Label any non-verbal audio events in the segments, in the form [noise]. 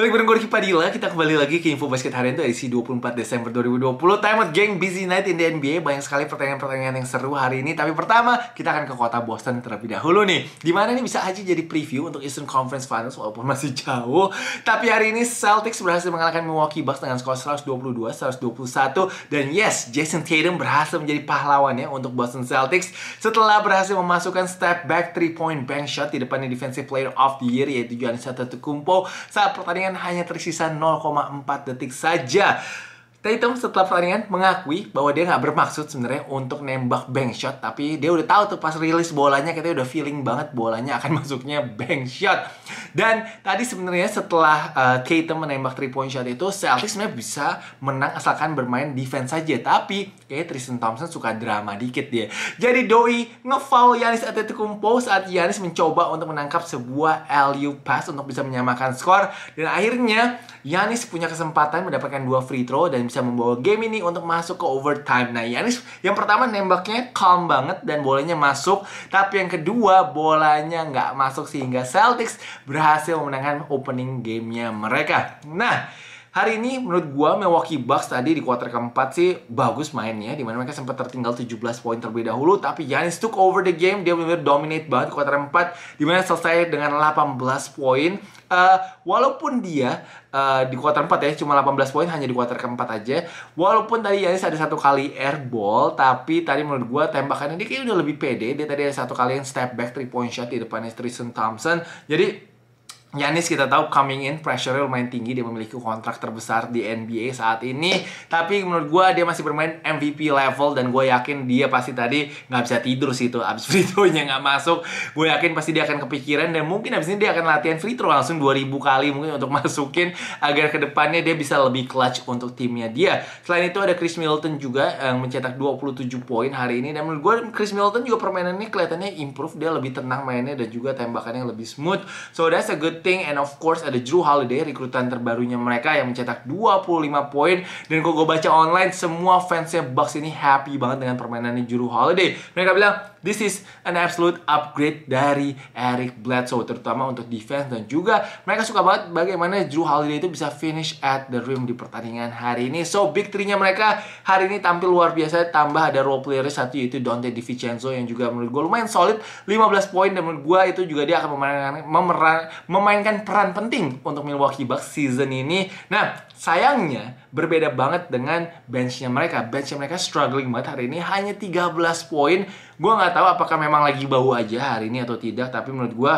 Balik bareng gue Riki Padilla, kita kembali lagi ke Info Basket hari itu edisi 24 Desember 2020 Time out geng, busy night in the NBA Banyak sekali pertanyaan-pertanyaan yang seru hari ini Tapi pertama, kita akan ke kota Boston terlebih dahulu nih Dimana ini bisa aja jadi preview untuk Eastern Conference Finals walaupun masih jauh Tapi hari ini Celtics berhasil mengalahkan Milwaukee Bucks dengan skor 122-121 Dan yes, Jason Tatum berhasil menjadi pahlawannya untuk Boston Celtics Setelah berhasil memasukkan step back 3 point bank shot di depannya Defensive Player of the Year yaitu Giannis Antetokounmpo Saat pertandingan hanya tersisa 0,4 detik saja Tatum setelah pertandingan mengakui bahwa dia nggak bermaksud sebenarnya untuk nembak bank shot, tapi dia udah tahu tuh pas rilis bolanya kita udah feeling banget bolanya akan [laughs] masuknya bank shot. Dan tadi sebenarnya setelah uh, eh, Tatum menembak three point shot itu Celtics sebenarnya bisa menang asalkan bermain defense saja, tapi kayak Tristan Thompson suka drama dikit dia. Jadi Doi ngefoul Yanis Antetokounmpo saat Yanis mencoba untuk menangkap sebuah LU pass untuk bisa menyamakan skor dan akhirnya Yanis punya kesempatan mendapatkan dua free throw dan bisa membawa game ini untuk masuk ke overtime. Nah, Yanis yang pertama nembaknya calm banget dan bolanya masuk, tapi yang kedua bolanya nggak masuk sehingga Celtics berhasil memenangkan opening gamenya mereka. Nah, Hari ini menurut gua Milwaukee Bucks tadi di kuarter keempat sih bagus mainnya di mana mereka sempat tertinggal 17 poin terlebih dahulu tapi Giannis took over the game dia benar-benar dominate banget kuarter keempat di mana selesai dengan 18 poin. Uh, walaupun dia uh, di kuarter keempat ya cuma 18 poin hanya di kuarter keempat aja. Walaupun tadi Giannis ada satu kali air ball tapi tadi menurut gua tembakannya dia kayaknya udah lebih pede. Dia tadi ada satu kali yang step back three point shot di depannya Tristan Thompson. Jadi Yanis kita tahu coming in pressure lumayan tinggi dia memiliki kontrak terbesar di NBA saat ini tapi menurut gue dia masih bermain MVP level dan gue yakin dia pasti tadi nggak bisa tidur sih itu abis [laughs] free throw-nya nggak masuk gue yakin pasti dia akan kepikiran dan mungkin abis ini dia akan latihan free throw langsung 2000 kali mungkin untuk [laughs] masukin agar kedepannya dia bisa lebih clutch untuk timnya dia selain itu ada Chris Middleton juga yang eh, mencetak 27 poin hari ini dan menurut gue Chris Middleton juga permainannya kelihatannya improve dia lebih tenang mainnya dan juga tembakannya lebih smooth so that's a good and of course ada Drew Holiday rekrutan terbarunya mereka yang mencetak 25 poin dan kok gue baca online semua fansnya Bucks ini happy banget dengan permainannya Drew Holiday mereka bilang this is an absolute upgrade dari Eric Bledsoe terutama untuk defense dan juga mereka suka banget bagaimana Drew Holiday itu bisa finish at the rim di pertandingan hari ini so big three-nya mereka hari ini tampil luar biasa tambah ada role player satu yaitu Dante DiVincenzo yang juga menurut gue lumayan solid 15 poin dan menurut gue itu juga dia akan memerankan memeran, memeran memainkan peran penting untuk Milwaukee Bucks season ini. Nah, sayangnya berbeda banget dengan benchnya mereka. Benchnya mereka struggling banget hari ini hanya 13 poin. Gue nggak tahu apakah memang lagi bau aja hari ini atau tidak, tapi menurut gue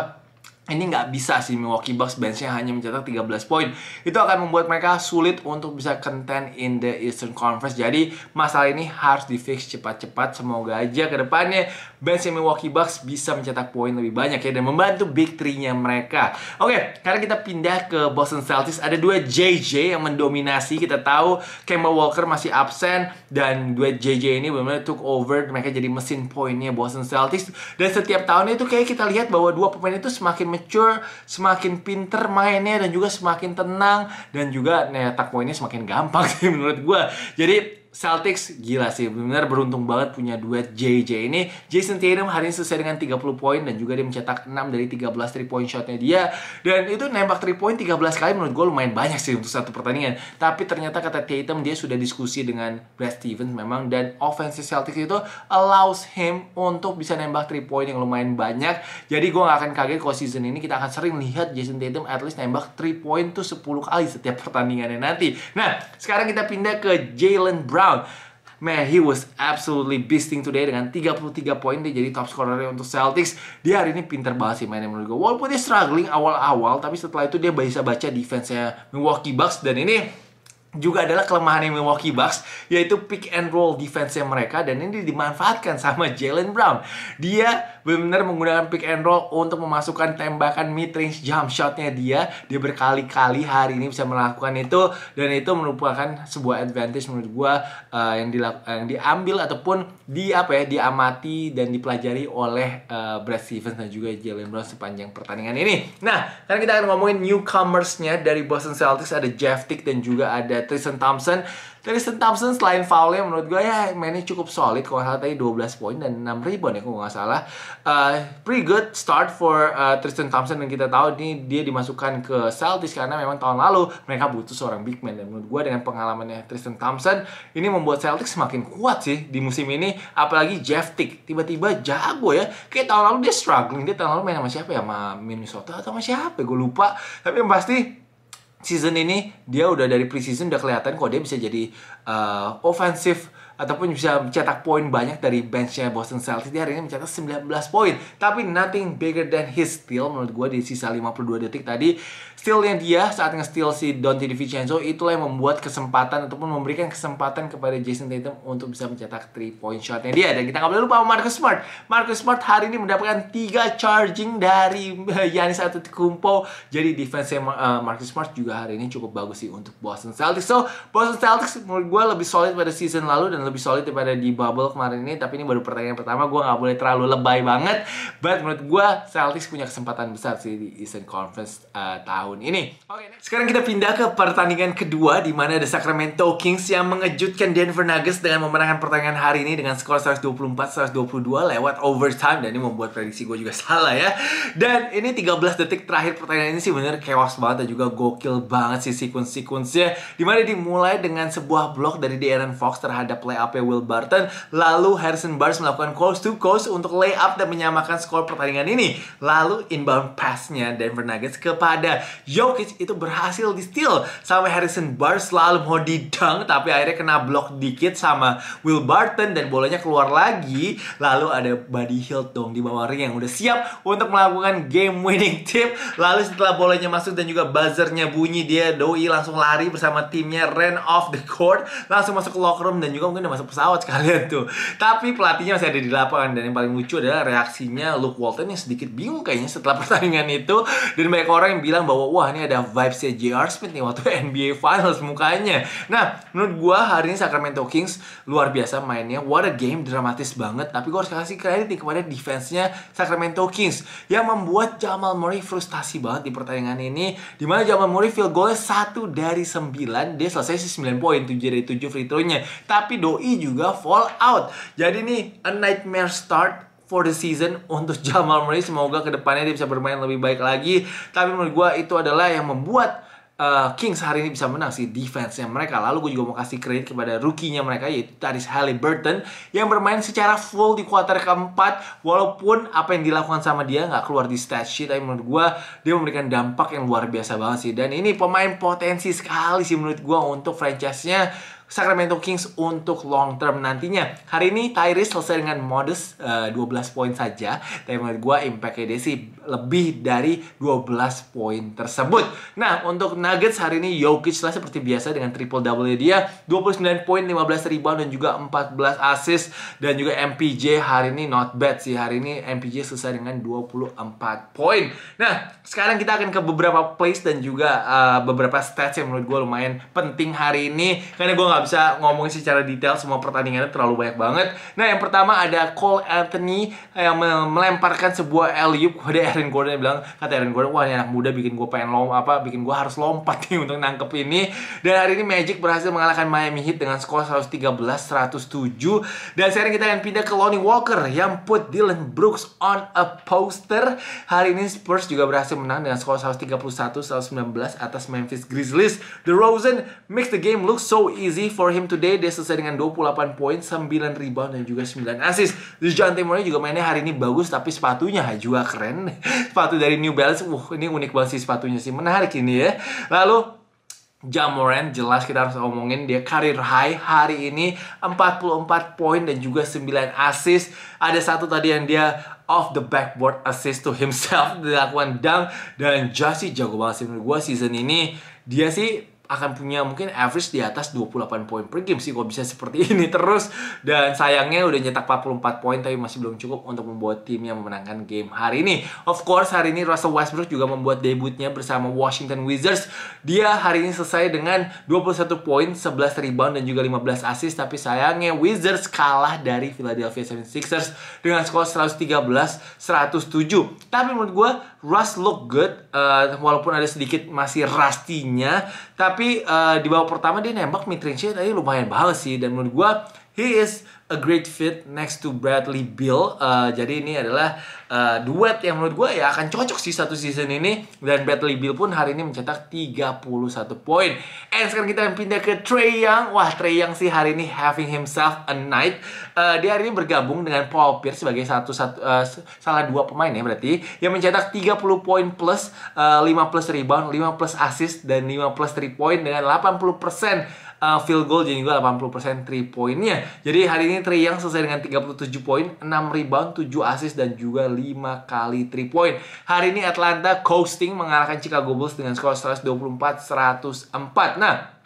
ini nggak bisa sih Milwaukee Bucks benchnya hanya mencetak 13 poin. Itu akan membuat mereka sulit untuk bisa contend in the Eastern Conference. Jadi masalah ini harus di fix cepat-cepat. Semoga aja ke depannya bench Milwaukee Bucks bisa mencetak poin lebih banyak ya dan membantu big three-nya mereka. Oke, karena kita pindah ke Boston Celtics ada dua JJ yang mendominasi. Kita tahu Kemba Walker masih absen dan dua JJ ini benar-benar took over. Mereka jadi mesin poinnya Boston Celtics dan setiap tahunnya itu kayak kita lihat bahwa dua pemain itu semakin mature, semakin pinter mainnya dan juga semakin tenang dan juga netak takwa ini semakin gampang [laughs] sih menurut gue. Jadi Celtics gila sih, benar beruntung banget punya duet JJ ini. Jason Tatum hari ini selesai dengan 30 poin dan juga dia mencetak 6 dari 13 3 point shotnya dia. Dan itu nembak 3 point 13 kali menurut gue lumayan banyak sih untuk satu pertandingan. Tapi ternyata kata Tatum dia sudah diskusi dengan Brad Stevens memang dan offensive Celtics itu allows him untuk bisa nembak 3 point yang lumayan banyak. Jadi gue gak akan kaget kalau season ini kita akan sering lihat Jason Tatum at least nembak 3 point tuh 10 kali setiap pertandingannya nanti. Nah, sekarang kita pindah ke Jalen Brown Brown. Man, he was absolutely beasting today dengan 33 poin dia jadi top scorer untuk Celtics. Dia hari ini pinter banget sih mainnya menurut gue. Walaupun dia struggling awal-awal, tapi setelah itu dia bisa baca defense-nya Milwaukee Bucks dan ini juga adalah kelemahan yang Milwaukee Bucks yaitu pick and roll defense yang mereka dan ini dimanfaatkan sama Jalen Brown. Dia benar-benar menggunakan pick and roll untuk memasukkan tembakan mid range jump shotnya dia. Dia berkali-kali hari ini bisa melakukan itu dan itu merupakan sebuah advantage menurut gua uh, yang, yang diambil ataupun di apa ya diamati dan dipelajari oleh uh, Brad Stevens dan juga Jalen Brown sepanjang pertandingan ini. Nah, sekarang kita akan ngomongin newcomersnya dari Boston Celtics ada Jeff Tick dan juga ada Tristan Thompson. Tristan Thompson selain foulnya menurut gue ya mainnya cukup solid. Kalau salah tadi 12 poin dan 6 rebound ya kalau nggak salah. Uh, pretty good start for uh, Tristan Thompson dan kita tahu ini dia dimasukkan ke Celtics karena memang tahun lalu mereka butuh seorang big man dan menurut gue dengan pengalamannya Tristan Thompson ini membuat Celtics semakin kuat sih di musim ini. Apalagi Jeff Tick tiba-tiba jago ya. Kayak tahun lalu dia struggling. Dia tahun lalu main sama siapa ya? Sama Minnesota atau sama siapa? Gue lupa. Tapi yang pasti season ini dia udah dari preseason udah kelihatan kok dia bisa jadi uh, offensive ataupun bisa mencetak poin banyak dari benchnya Boston Celtics dia hari ini mencetak 19 poin tapi nothing bigger than his steal menurut gue di sisa 52 detik tadi stealnya dia saat nge-steal si Dante DiVincenzo itulah yang membuat kesempatan ataupun memberikan kesempatan kepada Jason Tatum untuk bisa mencetak 3 point shotnya dia dan kita nggak boleh lupa Marcus Smart Marcus Smart hari ini mendapatkan 3 charging dari Yanis [laughs] Antetokounmpo jadi defense uh, Marcus Smart juga hari ini cukup bagus sih untuk Boston Celtics so Boston Celtics menurut gue lebih solid pada season lalu dan lebih solid daripada di bubble kemarin ini tapi ini baru pertanyaan pertama gue nggak boleh terlalu lebay banget but menurut gue Celtics punya kesempatan besar sih di Eastern Conference uh, tahun ini okay, sekarang kita pindah ke pertandingan kedua di mana ada Sacramento Kings yang mengejutkan Denver Nuggets dengan memenangkan pertandingan hari ini dengan skor 124-122 lewat overtime dan ini membuat prediksi gue juga [laughs] salah ya dan ini 13 detik terakhir pertandingan ini sih bener chaos banget dan juga gokil banget sih sequence-sequence-nya dimana dimulai dengan sebuah blok dari De'Aaron Fox terhadap layup Will Barton. Lalu Harrison Barnes melakukan coast to coast untuk lay up dan menyamakan skor pertandingan ini. Lalu inbound passnya Denver Nuggets kepada Jokic itu berhasil di steal sama Harrison Barnes lalu mau di dunk tapi akhirnya kena block dikit sama Will Barton dan bolanya keluar lagi. Lalu ada Buddy Hield dong di bawah ring yang udah siap untuk melakukan game winning tip. Lalu setelah bolanya masuk dan juga buzzernya bunyi dia doi langsung lari bersama timnya ran off the court langsung masuk ke locker room dan juga mungkin udah masuk pesawat [laughs] sekalian tuh. Tapi pelatihnya masih ada di lapangan dan yang paling lucu adalah reaksinya Luke Walton yang sedikit bingung kayaknya setelah [laughs] pertandingan itu dan banyak orang yang bilang bahwa wah ini ada vibes-nya JR Smith nih waktu [laughs] NBA Finals mukanya. Nah, menurut gue hari ini Sacramento Kings luar biasa mainnya. What a game dramatis banget. Tapi gue harus kasih kredit nih kepada defense-nya Sacramento Kings yang membuat Jamal Murray frustasi banget di pertandingan ini dimana Jamal Murray field goalnya satu dari 9 dia selesai sih 9 poin 7 dari 7 free throw-nya tapi DOI juga fall out. Jadi nih, a nightmare start for the season [laughs] untuk Jamal Murray. Semoga kedepannya dia bisa bermain lebih baik lagi. Tapi menurut gue itu adalah yang membuat uh, Kings hari ini bisa menang sih defense-nya mereka. Lalu gue juga mau kasih kredit kepada rookie-nya mereka yaitu Taris Halliburton yang bermain secara full di kuarter keempat walaupun apa yang dilakukan sama dia nggak keluar di stat sheet tapi menurut gue dia memberikan dampak yang luar biasa banget sih dan ini pemain potensi sekali sih menurut gue untuk franchise-nya Sacramento Kings untuk long term nantinya. Hari ini Tyrese selesai dengan modest uh, eh, 12 poin saja. Tapi menurut gue impact-nya dia sih lebih dari 12 poin tersebut. Nah, untuk Nuggets hari ini Jokic lah seperti biasa dengan triple-double dia. 29 poin, 15 rebound, dan juga 14 assist. Dan juga MPJ hari ini not bad sih. Hari ini MPJ selesai dengan 24 poin. Nah, sekarang kita akan ke beberapa place dan juga uh, beberapa stats yang menurut gue lumayan penting hari ini. Karena gue gak bisa ngomongin secara detail semua pertandingannya terlalu banyak banget. Nah yang pertama ada Cole Anthony yang melemparkan sebuah alley-oop kepada [laughs] Aaron Gordon yang bilang kata Aaron Gordon wah ini anak muda bikin gue pengen lom apa bikin gue harus lompat nih untuk nangkep ini. Dan hari ini Magic berhasil mengalahkan Miami Heat dengan skor 113-107 dan sekarang kita akan pindah ke Lonnie Walker yang put Dylan Brooks on a poster. Hari ini Spurs juga berhasil menang dengan skor 131-119 atas Memphis Grizzlies. The Rosen makes the game look so easy for him today dia selesai dengan 28 poin, 9 rebound dan juga 9 assist. John Timurnya juga mainnya hari ini bagus tapi sepatunya juga keren. [laughs] Sepatu dari New Balance. uh, ini unik banget sih sepatunya sih. Menarik ini ya. Lalu Jamoran jelas kita harus ngomongin dia karir high hari ini 44 poin dan juga 9 assist. Ada satu tadi yang dia off the backboard assist to himself dilakukan [laughs] dunk dan Jasi jago banget sih menurut gue season ini dia sih akan punya mungkin average di atas 28 poin per game sih kok bisa seperti [laughs] ini terus dan sayangnya udah nyetak 44 poin tapi masih belum cukup untuk membuat tim yang memenangkan game hari ini of course hari ini Russell Westbrook juga membuat debutnya bersama Washington Wizards dia hari ini selesai dengan 21 poin 11 rebound dan juga 15 assist tapi sayangnya Wizards kalah dari Philadelphia 76ers dengan skor 113 107 tapi menurut gue rust look good uh, walaupun ada sedikit masih rustinya tapi uh, di bawah pertama dia nembak mid range tadi lumayan banget sih dan menurut gua he is a great fit next to Bradley Bill. Uh, eh, jadi ini adalah uh, duet yang menurut gue ya akan cocok sih satu season ini dan Bradley Bill pun hari ini mencetak 31 poin. And sekarang kita pindah ke Trey Young. Wah, Trey Young sih hari ini having himself a night. Uh, dia hari ini bergabung dengan Paul Pierce sebagai satu, satu uh, salah dua pemain ya berarti yang mencetak 30 poin plus uh, 5 plus rebound, 5 plus assist dan 5 plus 3 point dengan 80% uh, field goal jadi gue 80% 3 poinnya. Jadi hari ini Trey Young selesai dengan 37 poin, 6 rebound, 7 assist dan juga 5 kali 3 point. Hari ini Atlanta coasting mengalahkan Chicago Bulls dengan skor 124-104. Nah,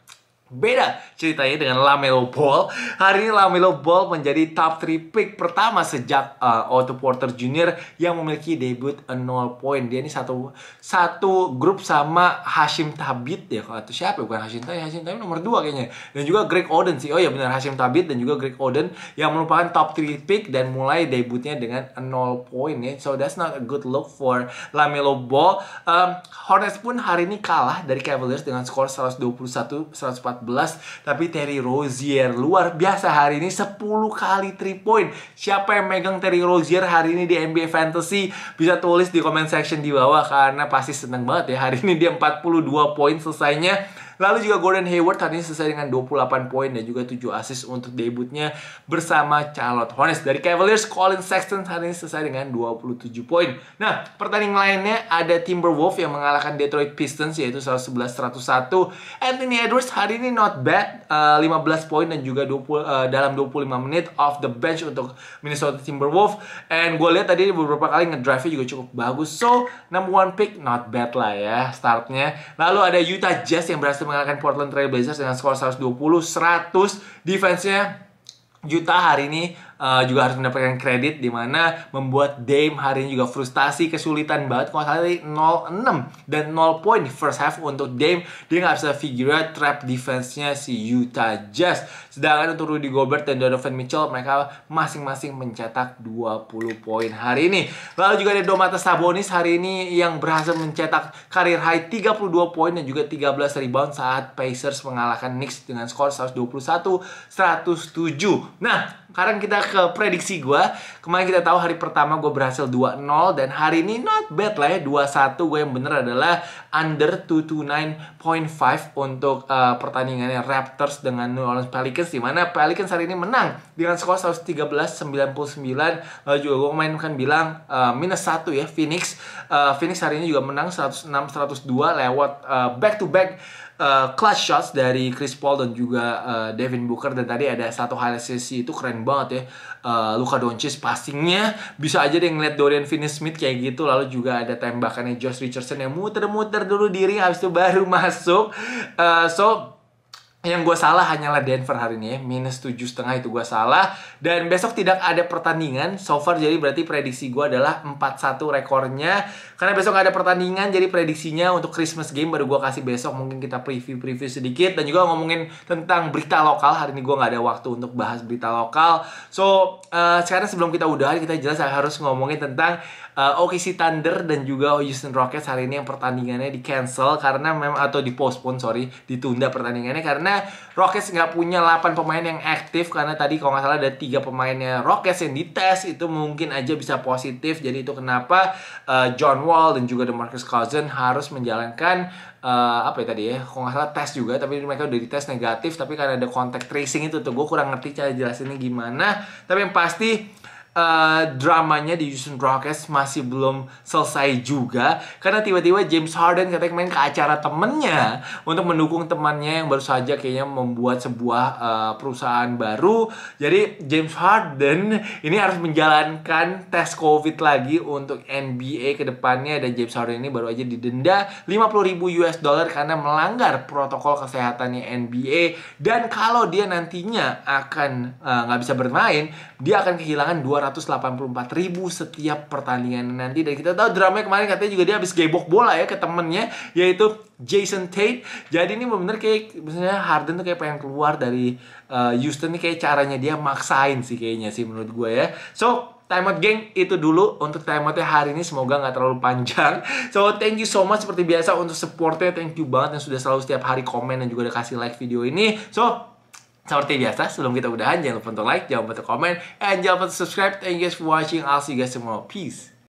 Beda ceritanya dengan Lamelo Ball. Hari ini Lamelo Ball menjadi top 3 pick pertama sejak uh, Otto Porter Jr. yang memiliki debut 0 point. Dia ini satu satu grup sama Hashim Tabit ya. kalau itu siapa bukan Hashim Tabit, Hashim Tabit nomor 2 kayaknya. Dan juga Greg Oden sih. Oh ya benar Hashim Tabit dan juga Greg Oden yang merupakan top 3 pick dan mulai debutnya dengan 0 point ya. So that's not a good look for Lamelo Ball. Um, Hornets pun hari ini kalah dari Cavaliers dengan skor 121 140 14 tapi Terry Rozier luar biasa hari ini 10 kali 3 point siapa yang megang Terry Rozier hari ini di NBA Fantasy bisa tulis di comment section di bawah karena pasti seneng banget ya hari ini dia 42 poin selesainya Lalu juga Gordon Hayward hari selesai dengan 28 poin dan juga 7 assist untuk debutnya bersama Charlotte Hornets. Dari Cavaliers, Colin Sexton hari ini selesai dengan 27 poin. Nah, pertandingan lainnya ada Timberwolves yang mengalahkan Detroit Pistons yaitu 111-101. Anthony Edwards hari ini not bad, uh, eh, 15 poin dan juga 20, uh, eh, dalam 25 menit off the bench untuk Minnesota Timberwolves. And gue lihat tadi beberapa kali ngedrive-nya juga cukup bagus. So, number one pick not bad lah ya startnya. Lalu ada Utah Jazz yang berhasil mengalahkan Portland Trail Blazers dengan skor 120-100. Defense-nya Juta hari ini uh, juga harus mendapatkan kredit di mana membuat Dame hari ini juga frustasi, kesulitan banget. Kalau salah 0-6 dan 0 poin first half untuk Dame. Dia nggak bisa figure out trap defense-nya si Utah Jazz. Sedangkan untuk Rudy Gobert dan Donovan Mitchell, mereka masing-masing mencetak 20 poin hari ini. Lalu juga ada Domantas Sabonis hari ini yang berhasil mencetak karir high 32 poin dan juga 13 rebound saat Pacers mengalahkan Knicks dengan skor 121-107. Nah, sekarang kita ke prediksi gue. Kemarin kita tahu hari pertama gue berhasil 2-0 dan hari ini not bad lah ya 2-1. Gue yang bener adalah under 229.5 untuk uh, pertandingannya Raptors dengan New Orleans Pelicans Dimana Pelicans hari ini menang dengan skor 113-99. Lalu juga gue main kan bilang uh, minus 1 ya Phoenix. Uh, Phoenix hari ini juga menang 106-102 lewat uh, back to back uh, clutch shots dari Chris Paul dan juga uh, Devin Booker dan tadi ada satu highlight sesi itu keren banget ya uh, Luka Doncic passingnya bisa aja deh ngeliat Dorian Finney-Smith kayak gitu lalu juga ada tembakannya Josh Richardson yang muter-muter dulu diri habis itu baru [laughs] masuk uh, so yang gue salah hanyalah Denver hari ini ya. Minus tujuh setengah itu gue salah. Dan besok tidak ada pertandingan. So far jadi berarti prediksi gue adalah 4-1 rekornya. Karena besok ada pertandingan. Jadi prediksinya untuk Christmas game baru gue kasih besok. Mungkin kita preview-preview sedikit. Dan juga ngomongin tentang berita lokal. Hari ini gue nggak ada waktu untuk bahas berita lokal. So uh, sekarang sebelum kita udah kita jelas harus ngomongin tentang uh, eh, OKC Thunder dan juga Houston Rockets hari ini yang pertandingannya di cancel karena memang atau di postpone sorry ditunda pertandingannya karena Rockets nggak punya 8 pemain yang aktif karena tadi kalau nggak salah ada tiga pemainnya Rockets yang dites itu mungkin aja bisa positif jadi itu kenapa uh, John Wall dan juga DeMarcus Cousins harus menjalankan uh, apa ya tadi ya kalau nggak salah tes juga tapi mereka udah dites negatif tapi karena ada contact tracing itu tuh gue kurang ngerti cara jelasinnya gimana tapi yang pasti uh, dramanya di Houston Rockets masih belum selesai juga karena tiba-tiba James Harden katanya main ke acara temennya untuk mendukung temannya yang baru saja kayaknya membuat sebuah uh, perusahaan baru jadi James Harden ini harus menjalankan tes COVID lagi untuk NBA kedepannya dan James Harden ini baru aja didenda 50 ribu US dollar karena melanggar protokol kesehatannya NBA dan kalau dia nantinya akan eh, nggak uh, bisa bermain dia akan kehilangan 200 ribu setiap pertandingan nanti dan kita tahu drama kemarin katanya juga dia habis gebok bola ya ke temennya yaitu Jason Tate jadi ini benar-benar kayak misalnya Harden tuh kayak pengen keluar dari uh, Houston ini kayak caranya dia maksain sih kayaknya sih menurut gue ya so timeout geng itu dulu untuk timeoutnya hari ini semoga nggak terlalu panjang [laughs] so thank you so much seperti biasa untuk supportnya thank you banget yang sudah selalu setiap hari komen dan juga udah kasih like video ini so seperti biasa, sebelum kita udahan, jangan lupa untuk like, jangan lupa untuk komen, and jangan lupa untuk subscribe. Thank you guys for watching. I'll see you guys tomorrow. Peace.